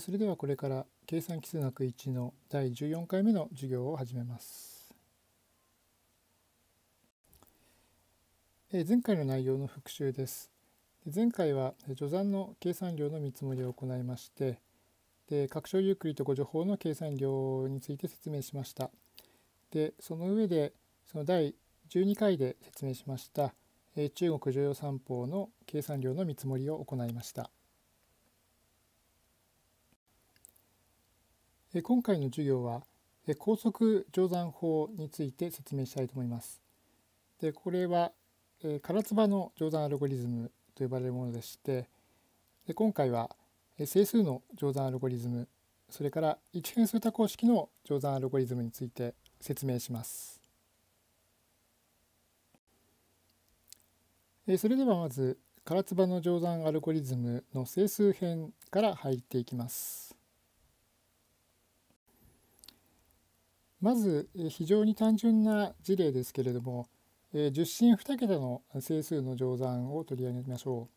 それではこれから計算基数学1の第14回目の授業を始めます。前回の内容の復習です。前回は序算の計算量の見積もりを行いましてで拡張ゆっくりとご助法の計算量について説明しました。でその上でその第12回で説明しました中国重要三法の計算量の見積もりを行いました。今回の授業は高速乗算法について説明したいと思います。でこれは唐津ばの乗算アルゴリズムと呼ばれるものでしてで今回は整数の乗算アルゴリズムそれから一変数多項式の乗算アルゴリズムについて説明します。それではまず唐津ばの乗算アルゴリズムの整数編から入っていきます。まず非常に単純な事例ですけれども10進2桁の整数の乗算を取り上げましょ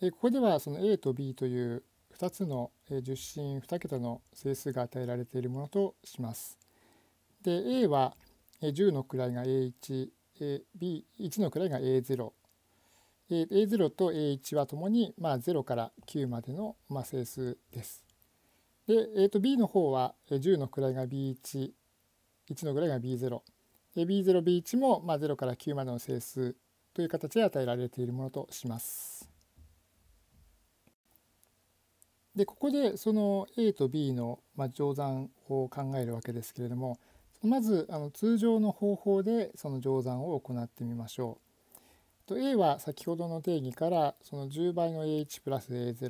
う。ここではその A と B という2つの10進2桁の整数が与えられているものとします。で A は10の位が A1、B1 の位が A0。A0 と A1 はともに、0から9までの、整数です。で、えー、と B の方は10の位が B11 の位が B0。B0、B1 も、まあ、0から9までの整数という形で与えられているものとします。でここでその A と B の、まあ、乗算を考えるわけですけれどもまずあの通常の方法でその乗算を行ってみましょう。A は先ほどの定義からその10倍の A1 プラス A0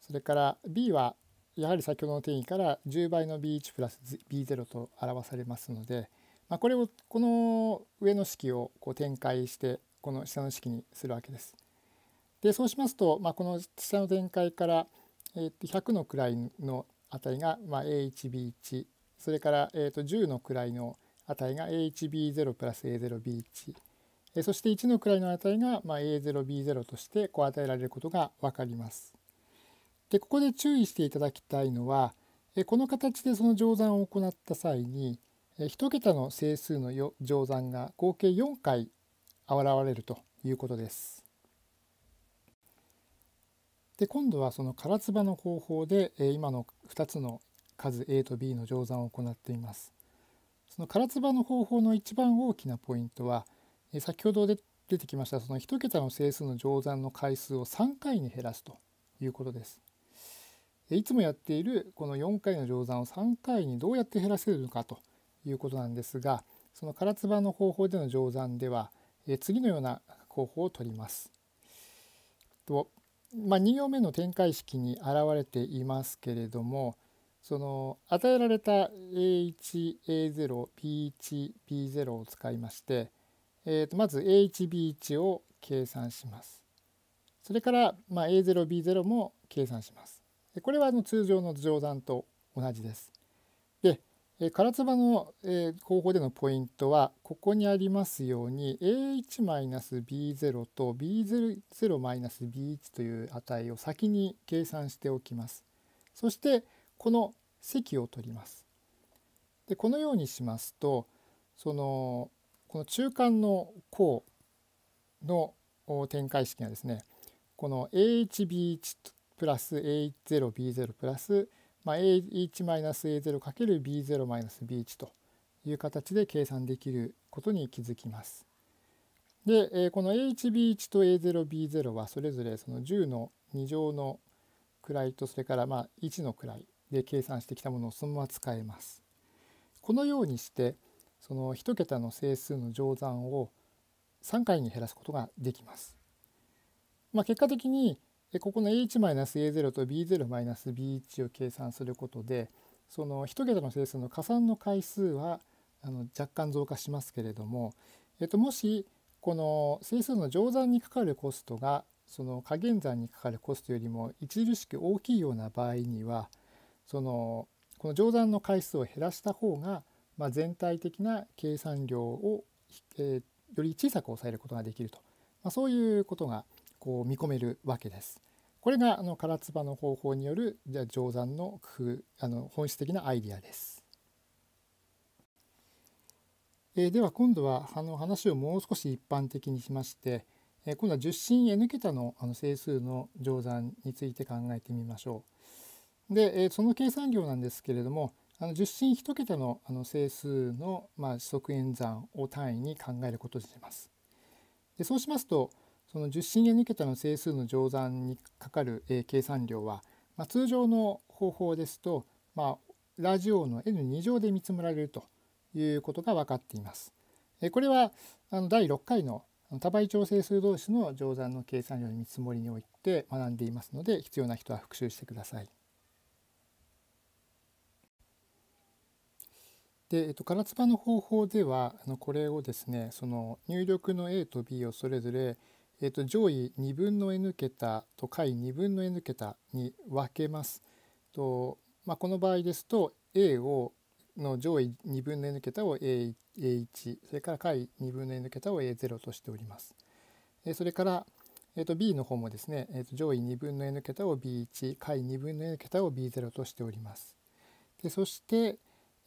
それから B はやはり先ほどの定義から10倍の B1 プラス B0 と表されますので、まあ、これをこの上の式をこう展開してこの下の式にするわけです。でそうしますと、まあ、この下の展開から、えと100の位の値が、ま A1B1 それから、えと10の位の値が A1B0 プラス A0B1 そして1の位の値が、ま A0B0 としてこう与えられることが分かります。でここで注意していただきたいのはこの形でその乗算を行った際に1桁の整数の乗算が合計4回現れるということです。で今度はその唐つばの方法で今の2つの数 A と B の乗算を行っています。その唐つばの方法の一番大きなポイントは先ほど出てきましたその1桁の整数の乗算の回数を3回に減らすということです。いつもやっているこの4回の乗算を3回にどうやって減らせるのかということなんですがその唐津葉の方法での乗算では次のような方法を取ります。とまあ、2行目の展開式に現れていますけれどもその与えられた a 1 a 0 p 1 b 0を使いまして、えー、とまず A1B1 を計算します。それから、まあ、A0B0 も計算します。でこれはあの通常の上段と同じです。でえ唐つばの方法でのポイントはここにありますように a1-b0 と b0-b1 という値を先に計算しておきます。そしてこの積を取ります。でこのようにしますとそのこの中間の項の展開式がですねこの a1b1 とプラス a 0 b 0プラス、まあ、A1-A0×B0-B1 という形で計算できることに気づきます。で、えこの A1B1 と A0B0 はそれぞれその10の2乗の位とそれからまあ1の位で計算してきたものをそのまま使えます。このようにしてその1桁の整数の乗算を3回に減らすことができます。まあ、結果的にでここの a1-a0 と b0-b1 を計算することでその1桁の整数の加算の回数はあの若干増加しますけれども、えっと、もしこの整数の乗算にかかるコストがその加減算にかかるコストよりも著しく大きいような場合にはそのこの乗算の回数を減らした方が、まあ、全体的な計算量を、えー、より小さく抑えることができると、まあ、そういうことがこう見込めるわけです。これがあの唐津の方法によるじゃあ定山の工夫あの本質的なアイディアです。えー、では今度はあの話をもう少し一般的にしまして、えー、今度は十進 n 桁のあの整数の定山について考えてみましょう。で、えー、その計算量なんですけれどもあの十進1桁のあの整数の、まあ、四則演算を単位に考えることにします。でそうしますとその10進元2桁の整数の乗算にかかる、えー、計算量は、まあ、通常の方法ですと、まあ、ラジオの N2 乗で見積もられるということが分かっています。えー、これはあの第6回の多倍調整数同士の乗算の計算量の見積もりにおいて学んでいますので必要な人は復習してください。で、えっと、唐津波の方法ではあのこれをですねその入力の A と B をそれぞれえー、と上位2分の n 桁と下位2分の n 桁に分けます。とまあ、この場合ですと A をの上位2分の n 桁を A1 それから下位2分の n 桁を A0 としております。えそれから、えー、と B の方もですね、えー、と上位2分の n 桁を B1 下位2分の n 桁を B0 としております。でそして、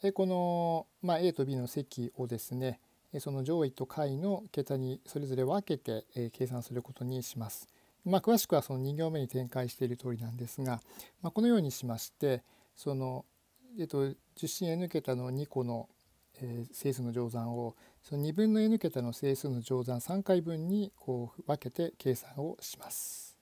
えこの、まあ、A と B の積をですね、その上位と下位の桁にそれぞれ分けて、計算することにします。まあ、詳しくはその2行目に展開している通りなんですが、まあ、このようにしましてその、えっと、受信 n 桁の2個の、え整数の乗算をその2分の n 桁の整数の乗算3回分にこう分けて計算をします。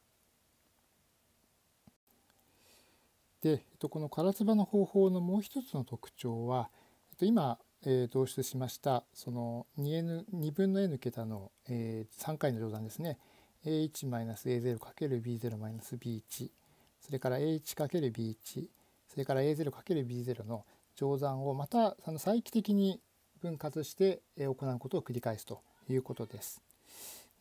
で、えっと、この唐津場の方法のもう一つの特徴は、えっと、今えー、導出しましたその 2n 2分の n 桁の、えー、3回の乗算ですね a1-a0×b0-b1 それから a1×b1 それから a0×b0 の乗算をまたその再帰的に分割して行うことを繰り返すということです。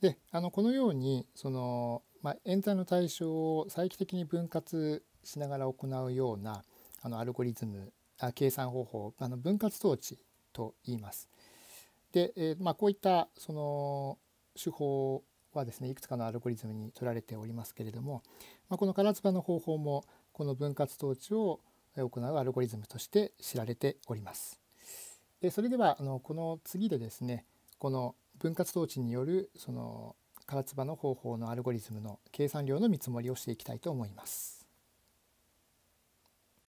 であのこのようにその、まあ、演算の対象を再帰的に分割しながら行うようなあのアルゴリズムあ計算方法あの分割統治と言います。で、えー、まあ、こういったその手法はですねいくつかのアルゴリズムに取られておりますけれども、まあ、この唐津波の方法もこの分割統治を行うアルゴリズムとして知られております。でそれではあのこの次でですねこの分割統治によるその唐津波の方法のアルゴリズムの計算量の見積もりをしていきたいと思います。